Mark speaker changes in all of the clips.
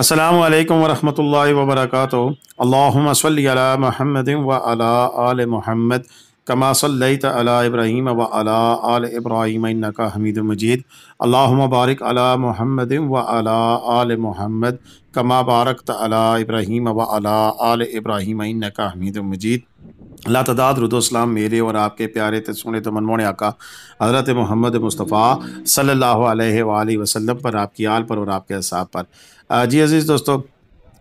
Speaker 1: अस्सलाम वरम् वरहमतुल्लाहि अल्ला अल्लाहुम्मा वाल अला मुहम्मदिन व अला मुहम्मद कमा सल्लैत अला इब्राहीम व अला आल इब्राहीम इन्नका हमीद मजीद अल्लाहुम्मा बारिक अला मुहम्मदिन व अला आल मुहम्मद कमा बारकत अला इब्राहीम व अला आल इब्राहीम इन्नका हमीद मजीद अल्लाह तदाद रुद्लाम मेरे और आपके प्यारे तो तमनमोने आका हज़रत मोहम्मद मुस्तफ़ा सल्ला वसलम पर आपकी आल पर और आपके असाब पर जी अज़ीज़ दोस्तों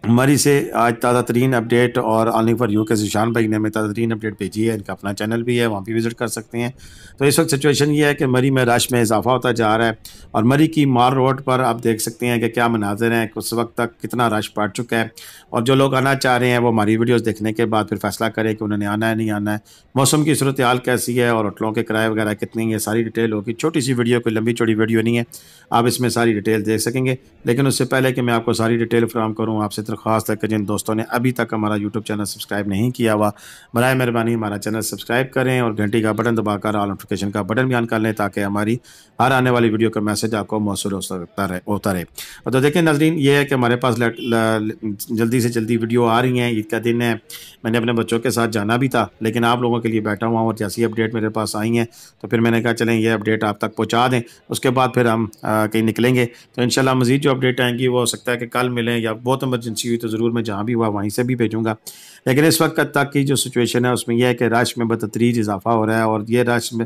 Speaker 1: मरी से आज ताज़ा तरीन अपडेट और आलिंग फॉर यू के जिशान भाई ने हमें ताज़ा तरीन अपडेट भेजी है इनका अपना चैनल भी है वहाँ भी विज़िट कर सकते हैं तो इस वक्त सिचुएशन ये है कि मरी में रश में इजाफा होता जा रहा है और मरी की मार रोड पर आप देख सकते हैं कि क्या मनाजिर हैं उस वक्त तक कितना रश पड़ चुका है और जो लोग आना चाह रहे हैं वो हमारी वीडियोज़ देखने के बाद फिर फैसला करें कि उन्होंने आना है नहीं आना है मौसम की सूरत हाल कैसी है और होटलों के किराए वगैरह कितनी है सारी डिटेल होगी छोटी सी वीडियो कोई लंबी चौड़ी वीडियो नहीं है आप इसमें सारी डिटेल देख सकेंगे लेकिन उससे पहले कि मैं आपको सारी डिटेल फ्राहम करूँ आपसे दरख्वास्त है कि जिन दोस्तों ने अभी तक हमारा यूट्यूब चैनल सब्सक्राइब नहीं किया हुआ बर मेहरबानी हमारा चैनल सब्सक्राइब करें और घंटी का बटन दबाकर ऑल नोटिफिकेशन का बटन भी ऑन कर लें ताकि हमारी हर आने वाली वीडियो का मैसेज आपको मौसू हो सकता रहे होता रहे और तो देखें नाजरीन ये है कि हमारे पास जल्दी से जल्दी वीडियो आ रही हैं ईद का दिन है मैंने अपने बच्चों के साथ जाना भी था लेकिन आप लोगों के लिए बैठा हुआ और जैसी अपडेट मेरे पास आई हैं तो फिर मैंने कहा चलें ये अपडेट आप तक पहुँचा दें उसके बाद फिर हम कहीं निकलेंगे तो इन मज़ीद जो अपडेट आएंगी वो हो सकता है कि कल मिलें या बहुत इमरजेंसी करेंसी हुई तो ज़रूर मैं जहाँ भी हुआ वहीं से भी भेजूंगा लेकिन इस वक्त तक की जो सिचुएशन है उसमें यह है कि रश में बदतरीज इजाफा हो रहा है और ये रश में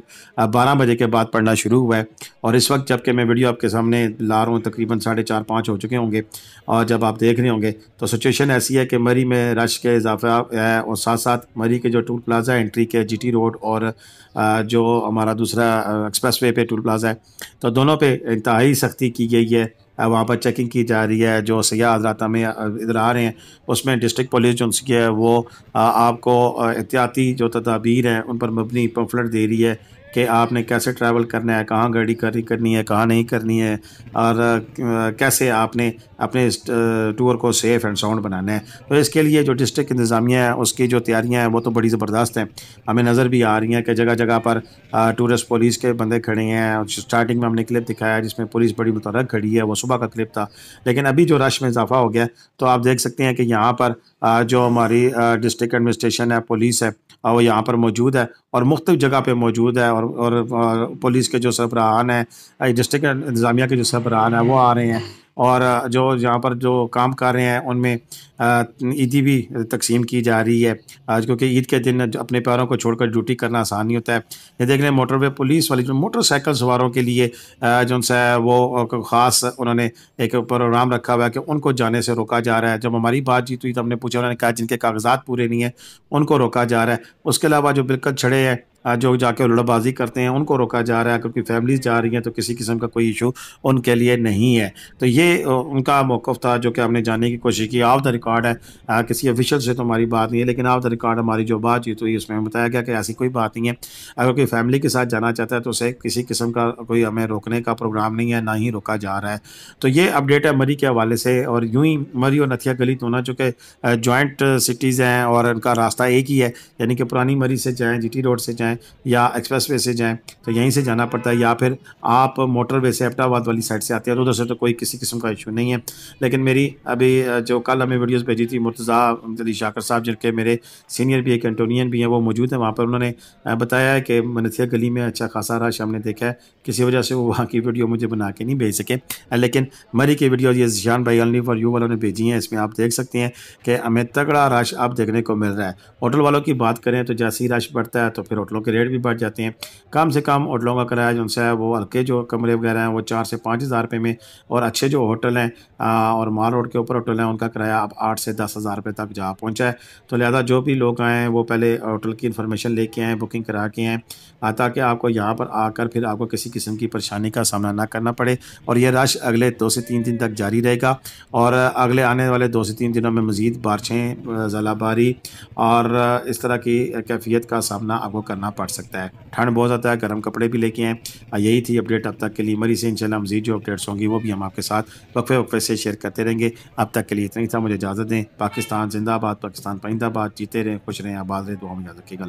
Speaker 1: बारह बजे के बाद पढ़ना शुरू हुआ है और इस वक्त जबकि मैं वीडियो आपके सामने ला रहा हूँ तकरीबन साढ़े चार पाँच हो चुके होंगे और जब आप देख रहे होंगे तो सिचुएशन ऐसी है कि मरी में रश के इजाफा है और साथ साथ मरी के जो टूल प्लाजा एंट्री के जी रोड और जो हमारा दूसरा एक्सप्रेस वे पे टूल प्लाजा है तो दोनों पर इंतहाई सख्ती की गई है वहाँ पर चेकिंग की जा रही है जो सयाह हजरात में इधर आ रहे हैं उसमें डिस्ट्रिक्ट पुलिस जो उनकी है वो आपको एहतियाती जो तदाबीर हैं उन पर मबनी पम्फलट दे रही है कि आपने कैसे ट्रैवल करना है कहाँ गाड़ी करी करनी है कहाँ नहीं करनी है और कैसे आपने अपने टूर को सेफ़ एंड साउंड बनाना है तो इसके लिए जो डिस्ट्रिक्ट इंतज़ामिया है उसकी जो तैयारियाँ हैं वो तो बड़ी ज़बरदस्त हैं हमें नज़र भी आ रही हैं कि जगह जगह पर टूरिस्ट पुलिस के बंदे खड़े हैं और स्टार्टिंग में हमने क्लिप दिखाया जिसमें पुलिस बड़ी मुतरक खड़ी है वो सुबह का क्लिप था लेकिन अभी जो रश में इजाफा हो गया तो आप देख सकते हैं कि यहाँ पर जो हमारी डिस्ट्रिक्ट एडमिनिस्ट्रेशन है पुलिस है वो यहाँ पर मौजूद है और मुख्तु जगह पर मौजूद है और और पुलिस के जो सरबराहान हैं डिस्ट्रिक्ट इंतज़ामिया के जो सरबराहान हैं वो आ रहे हैं और जो यहाँ पर जो काम कर रहे हैं उनमें ईदी भी तकसीम की जा रही है आज क्योंकि ईद के दिन अपने पैरों को छोड़कर ड्यूटी करना आसान नहीं होता है ये देख रहे हैं मोटरवे पुलिस वाली जो मोटरसाइकिल सवारों के लिए जो उनसे वो ख़ास उन्होंने एक प्रोग्राम रखा हुआ है कि उनको जाने से रोका जा रहा है जब हमारी बातचीत हुई तो हमने पूछा उन्होंने कहा जिनके कागजात पूरे नहीं हैं उनको रोका जा रहा है उसके अलावा जो बिल्कुल छड़े हैं जो जाके उलड़बाजी करते हैं उनको रोका जा रहा है अगर कोई फैमिलीज जा रही हैं तो किसी किस्म का कोई इशू उनके लिए नहीं है तो ये उनका मौक़ था जो कि हमने जानने की कोशिश की ऑफ द रिकॉर्ड है आ, किसी ऑफिशियल से तो हमारी बात नहीं है लेकिन ऑफ द रिकॉर्ड हमारी जो बात हुई तो उसमें बताया गया कि ऐसी कोई बात नहीं है अगर कोई फैमिली के साथ जाना चाहता है तो उसे किसी किस्म का कोई हमें रोकने का प्रोग्राम नहीं है ना ही रोका जा रहा है तो ये अपडेट है मरी के हवाले से और यूँ ही मरी और नथिया गली तो ना चूँकि जॉइंट सिटीज़ हैं और उनका रास्ता एक ही है यानी कि पुरानी मरी से जाएँ जी रोड से जाएँ जाएं या एक्सप्रेसवे से जाएं तो यहीं से जाना पड़ता है या फिर आप मोटरवे से एबटाबाद वाली साइड से आते हैं तो उधर से तो कोई किसी किस्म का इशू नहीं है लेकिन मेरी अभी जो कल हमें वीडियोस भेजी थी मुर्तज़ा अली शाकर साहब जिनके मेरे सीनियर भी एक कैंटोनियन भी हैं वो मौजूद हैं वहाँ पर उन्होंने बताया है कि मनथिया गली में अच्छा खासा रश हमने देखा है किसी वजह से वो वहाँ की वीडियो मुझे बना के नहीं भेज सके लेकिन मरी की वीडियो ये जान भाई अलनी फॉर यू वालों ने भेजी है इसमें आप देख सकते हैं कि हमें तगड़ा रश अब देखने को मिल रहा है होटल वालों की बात करें तो जैसे ही रश बढ़ता है तो फिर होटलों के रेट भी बढ़ जाते हैं कम से कम होटलों का किराया जो है वो हल्के जो कमरे वगैरह हैं वो चार से पाँच हज़ार रुपये में और अच्छे जो होटल हैं और माल रोड के ऊपर होटल हैं उनका किराया अब आठ से दस हज़ार रुपये तक जा पहुँचा है तो लिहाजा जो भी लोग आए हैं वो पहले होटल की इन्फॉर्मेशन लेके आएँ बुकिंग करा के आएँ ताकि आपको यहाँ पर आकर फिर आपको किसी किस्म की परेशानी का सामना ना करना पड़े और यह रश अगले दो से तीन दिन तक जारी रहेगा और अगले आने वाले दो से तीन दिनों में मज़ीद बारिशें जलाबारी और इस तरह की कैफियत का सामना आपको करना पड़ सकता है ठंड बहुत ज़्यादा है गर्म कपड़े भी लेके आएँ यही थी अपडेट अब तक के लिए मरी से इंशाल्लाह मजीद जो अपडेट्स होंगी वो भी हम आपके साथ वक्फे वक्फे से शेयर करते रहेंगे अब तक के लिए इतना ही था मुझे इजाज़त दें पाकिस्तान जिंदाबाद पाकिस्तान परिंदाबाद जीते रहें खुश रहें आबाद रहें दुआ में याद रखेगा